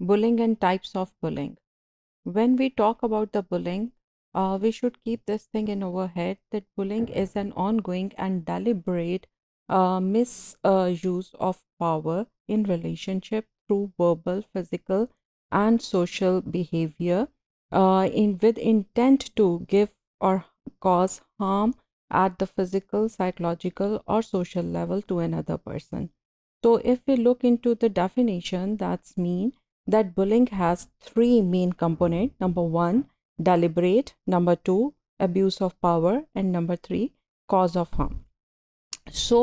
bullying and types of bullying. When we talk about the bullying, uh, we should keep this thing in our head that bullying is an ongoing and deliberate uh, misuse of power in relationship through verbal, physical, and social behavior uh, in with intent to give or cause harm at the physical, psychological, or social level to another person. So if we look into the definition, that's mean that bullying has three main component number one deliberate number two abuse of power and number three cause of harm so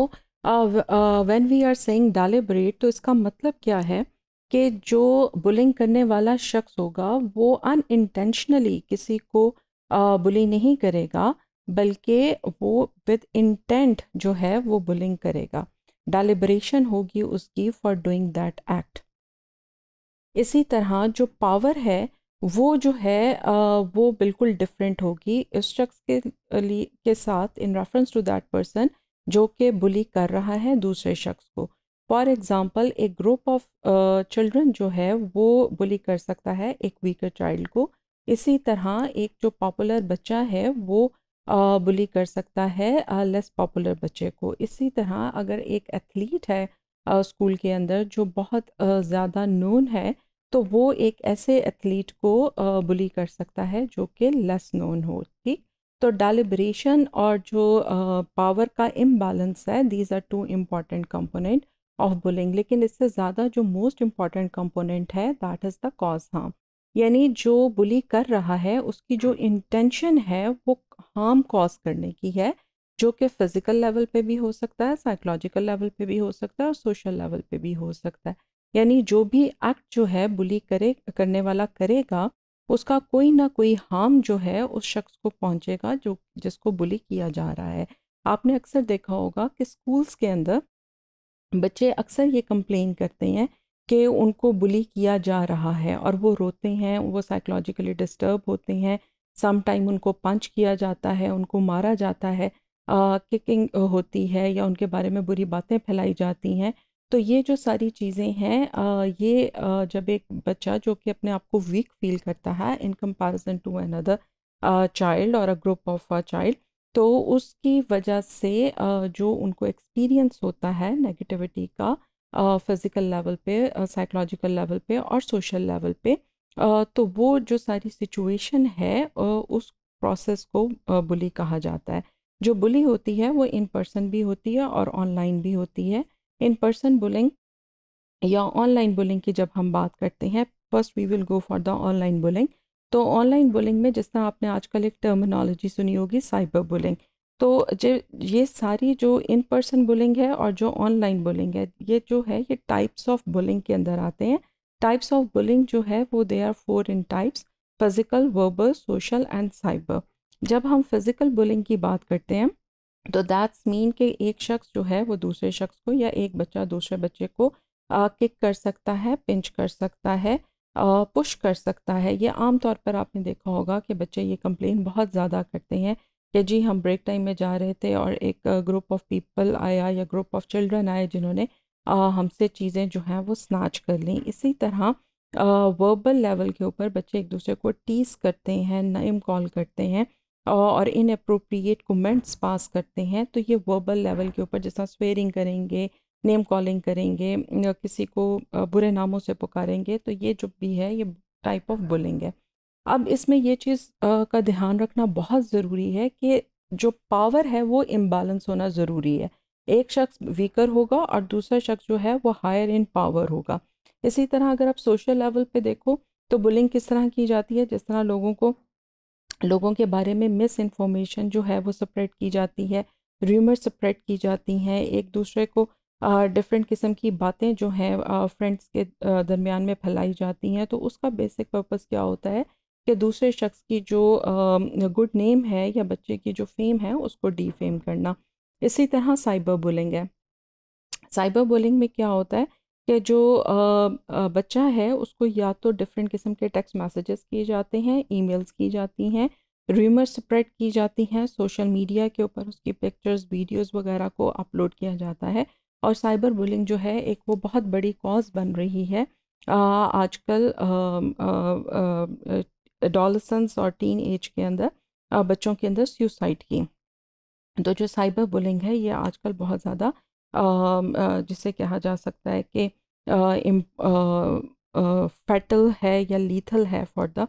when we are saying deliberate तो इसका मतलब क्या है कि जो bullying करने वाला शख्स होगा वो अनइंटेंशनली किसी को बुली नहीं करेगा बल्कि वो विद इंटेंट जो है वो बुलिंग करेगा डेलिब्रेशन होगी उसकी फॉर डूइंग दैट एक्ट इसी तरह जो पावर है वो जो है वो बिल्कुल डिफरेंट होगी इस शख्स के लिए के साथ in reference to that person जो कि बुली कर रहा है दूसरे शख्स को फॉर एग्ज़ाम्पल एक ग्रुप ऑफ चिल्ड्रन जो है वो बुली कर सकता है एक वीकर चाइल्ड को इसी तरह एक जो पॉपुलर बच्चा है वो बुली कर सकता है लेस पॉपुलर बच्चे को इसी तरह अगर एक एथलीट है स्कूल के अंदर जो बहुत ज़्यादा नोन है तो वो एक ऐसे एथलीट को बुली कर सकता है जो कि लेस नोन हो ठीक तो डेलिब्रेशन और जो पावर का इम्बैलेंस है these are two important component of bullying लेकिन इससे ज़्यादा जो मोस्ट इम्पॉर्टेंट कंपोनेंट है that is the cause harm यानी जो बुली कर रहा है उसकी जो इंटेंशन है वो हार्म कॉज करने की है जो कि फिज़िकल लेवल पे भी हो सकता है साइकोलॉजिकल लेवल पे भी हो सकता है और सोशल लेवल पे भी हो सकता है यानी जो भी एक्ट जो है बुली करे करने वाला करेगा उसका कोई ना कोई हार्म जो है उस शख्स को पहुंचेगा जो जिसको बुली किया जा रहा है आपने अक्सर देखा होगा कि स्कूल्स के अंदर बच्चे अक्सर ये कंप्लेन करते हैं कि उनको बुली किया जा रहा है और वो रोते हैं वो साइकोलॉजिकली डिस्टर्ब होते हैं सम टाइम उनको पंच किया जाता है उनको मारा जाता है किकिंग होती है या उनके बारे में बुरी बातें फैलाई जाती हैं तो ये जो सारी चीज़ें हैं ये जब एक बच्चा जो कि अपने आप को वीक फील करता है in comparison to another child और a group of a child तो उसकी वजह से जो उनको एक्सपीरियंस होता है नेगेटिविटी का फिज़िकल लेवल पे साइकोलॉजिकल लेवल पे और सोशल लेवल पे तो वो जो सारी सिचुएशन है उस प्रोसेस को बुली कहा जाता है जो बुली होती है वो इन पर्सन भी होती है और ऑनलाइन भी होती है इन पर्सन बुलिंग या ऑनलाइन बुलिंग की जब हम बात करते हैं first we will go for the online bullying तो ऑनलाइन बुलिंग में जिस तरह आपने आजकल एक टर्मिनोलॉजी सुनी होगी साइबर बुलिंग तो जे ये सारी जो इन पर्सन बुलिंग है और जो ऑनलाइन बुलिंग है ये जो है ये टाइप्स ऑफ बुलिंग के अंदर आते हैं टाइप्स ऑफ बुलिंग जो है वो they are four in types physical verbal social and cyber जब हम फिज़िकल बुलिंग की बात करते हैं तो दैट्स मीन कि एक शख्स जो है वो दूसरे शख्स को या एक बच्चा दूसरे बच्चे को किक कर सकता है पिंच कर सकता है पुश कर सकता है ये आम तौर पर आपने देखा होगा कि बच्चे ये कंप्लेन बहुत ज़्यादा करते हैं कि जी हम ब्रेक टाइम में जा रहे थे और एक ग्रुप ऑफ पीपल आया या ग्रुप ऑफ चिल्ड्रन आए जिन्होंने हमसे चीज़ें जो हैं वो स्नैच कर लें इसी तरह वर्बल लेवल के ऊपर बच्चे एक दूसरे को टीस करते हैं नेम कॉल करते हैं और इन अप्रोप्रिएट कमेंट्स पास करते हैं तो ये वर्बल लेवल के ऊपर जैसा स्वेयरिंग करेंगे नेम कॉलिंग करेंगे या किसी को बुरे नामों से पुकारेंगे तो ये जो भी है ये टाइप ऑफ बुलिंग है अब इसमें ये चीज़ का ध्यान रखना बहुत ज़रूरी है कि जो पावर है वो इम्बैलेंस होना ज़रूरी है एक शख्स वीकर होगा और दूसरा शख्स जो है वो हायर इन पावर होगा इसी तरह अगर आप सोशल लेवल पे देखो तो बुलिंग किस तरह की जाती है जिस तरह लोगों को लोगों के बारे में मिस इन्फॉर्मेशन जो है वो स्प्रेड की जाती है र्यूमर स्प्रेड की जाती हैं एक दूसरे को डिफरेंट किस्म की बातें जो हैं फ्रेंड्स के दरमियान में फैलाई जाती हैं तो उसका बेसिक पर्पस क्या होता है कि दूसरे शख्स की जो गुड नेम है या बच्चे की जो फेम है उसको डीफेम करना इसी तरह साइबर बुलिंग है साइबर बुलिंग में क्या होता है कि जो बच्चा है उसको या तो डिफरेंट किस्म के टेक्स्ट मैसेजेस किए जाते हैं ईमेल्स की जाती हैं रूमर स्प्रेड की जाती हैं सोशल मीडिया के ऊपर उसकी पिक्चर्स वीडियोस वगैरह को अपलोड किया जाता है और साइबर बुलिंग जो है एक वो बहुत बड़ी कॉज बन रही है आजकल डॉलसन्स और टीन एज के अंदर आ, बच्चों के अंदर सुसाइड की तो जो साइबर बुलिंग है ये आजकल बहुत ज़्यादा जिसे कहा जा सकता है कि फैटल है या लीथल है फॉर द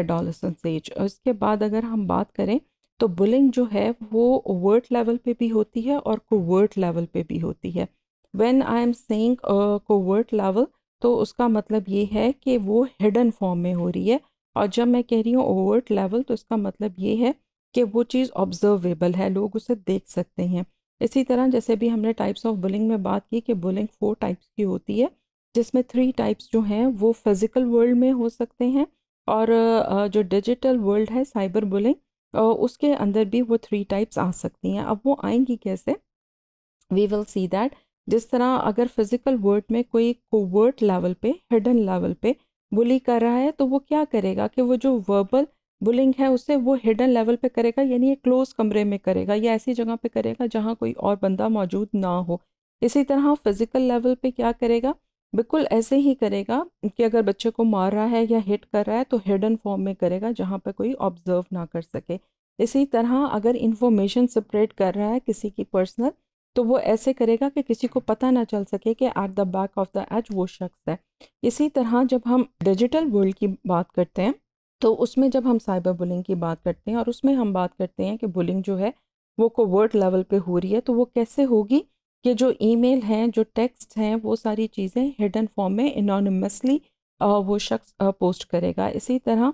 एडोलसेंस एज उसके बाद अगर हम बात करें तो बुलिंग जो है वो ओवर्ट लेवल पे भी होती है और कोवर्ट लेवल पे भी होती है when I am saying covert level तो उसका मतलब ये है कि वो हिडन फॉर्म में हो रही है और जब मैं कह रही हूँ ओवर्ट लेवल तो इसका मतलब ये है कि वो चीज़ ऑब्जर्वेबल है लोग उसे देख सकते हैं इसी तरह जैसे भी हमने टाइप्स ऑफ बुलिंग में बात की कि बुलिंग फोर टाइप्स की होती है जिसमें थ्री टाइप्स जो हैं वो फिज़िकल वर्ल्ड में हो सकते हैं और जो डिजिटल वर्ल्ड है साइबर बुलिंग उसके अंदर भी वो थ्री टाइप्स आ सकती हैं अब वो आएंगी कैसे वी विल सी दैट जिस तरह अगर फिज़िकल वर्ल्ड में कोई कोवर्ट लेवल पे हिडन लेवल पे बुली कर रहा है तो वो क्या करेगा कि वो जो वर्बल बुलिंग है उसे वो हिडन लेवल पे करेगा यानी ये क्लोज कमरे में करेगा या ऐसी जगह पे करेगा जहाँ कोई और बंदा मौजूद ना हो इसी तरह फिज़िकल लेवल पे क्या करेगा बिल्कुल ऐसे ही करेगा कि अगर बच्चे को मार रहा है या हिट कर रहा है तो हिडन फॉर्म में करेगा जहाँ पर कोई ऑब्जर्व ना कर सके इसी तरह अगर इन्फॉर्मेशन सेपरेट कर रहा है किसी की पर्सनल तो वो ऐसे करेगा कि किसी को पता ना चल सके कि at the back of the edge वो शख्स है इसी तरह जब हम डिजिटल वर्ल्ड की बात करते हैं तो उसमें जब हम साइबर बुलिंग की बात करते हैं और उसमें हम बात करते हैं कि बुलिंग जो है वो कोवर्ट लेवल पे हो रही है तो वो कैसे होगी कि जो ईमेल हैं जो टेक्स्ट हैं वो सारी चीज़ें हिडन फॉर्म में इनोनमसली वो शख्स पोस्ट करेगा इसी तरह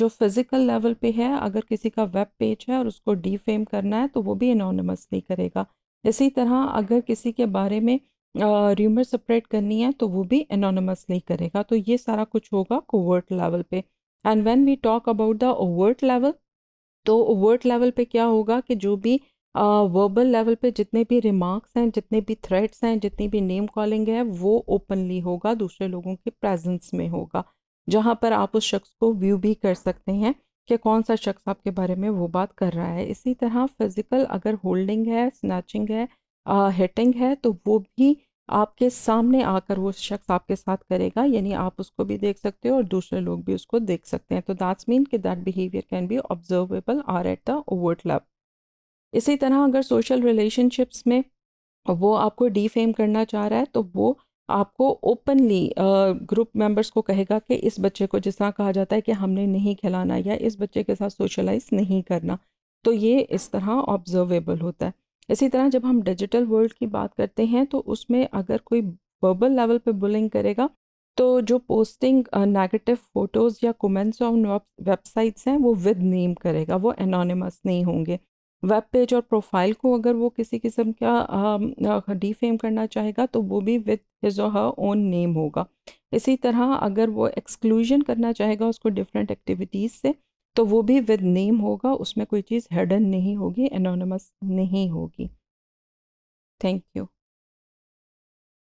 जो फिज़िकल लेवल पे है अगर किसी का वेब पेज है और उसको डीफेम करना है तो वो भी इनोनमसली करेगा इसी तरह अगर किसी के बारे में र्यूमर सपरेट करनी है तो वो भी इनोनमसली करेगा तो ये सारा कुछ होगा कोवर्ट लेवल पर and when we talk about the overt level तो ओवर्ट लेवल पे क्या होगा कि जो भी वर्बल uh, लेवल पे जितने भी रिमार्क्स हैं जितने भी थ्रेट्स हैं जितनी भी नेम कॉलिंग है वो ओपनली होगा दूसरे लोगों के प्रेजेंस में होगा जहाँ पर आप उस शख्स को व्यू भी कर सकते हैं कि कौन सा शख्स आपके बारे में वो बात कर रहा है इसी तरह फिज़िकल अगर होल्डिंग है स्नैचिंग है हिटिंग uh, है तो वो भी आपके सामने आकर वो शख्स आपके साथ करेगा यानी आप उसको भी देख सकते हो और दूसरे लोग भी उसको देख सकते हैं तो दैट्स मीन कि that behaviour can be observable are at the overt level इसी तरह अगर सोशल रिलेशनशिप्स में वो आपको डीफेम करना चाह रहा है तो वो आपको ओपनली ग्रुप मेंबर्स को कहेगा कि इस बच्चे को जिस तरह कहा जाता है कि हमने नहीं खिलाना या इस बच्चे के साथ सोशलाइज नहीं करना तो ये इस तरह ऑब्जर्वेबल होता है इसी तरह जब हम डिजिटल वर्ल्ड की बात करते हैं तो उसमें अगर कोई वर्बल लेवल पे बुलिंग करेगा तो जो पोस्टिंग नेगेटिव फ़ोटोज़ या कमेंट्स ऑन वेबसाइट्स हैं वो विद नेम करेगा वो एनोनिमस नहीं होंगे वेब पेज और प्रोफाइल को अगर वो किसी किस्म का डिफेम करना चाहेगा तो वो भी विद हिज और हर ओन नेम होगा इसी तरह अगर वो एक्सक्लूजन करना चाहेगा उसको डिफरेंट एक्टिविटीज़ से तो वो भी विद नेम होगा उसमें कोई चीज़ हेडन नहीं होगी एनोनमस नहीं होगी थैंक यू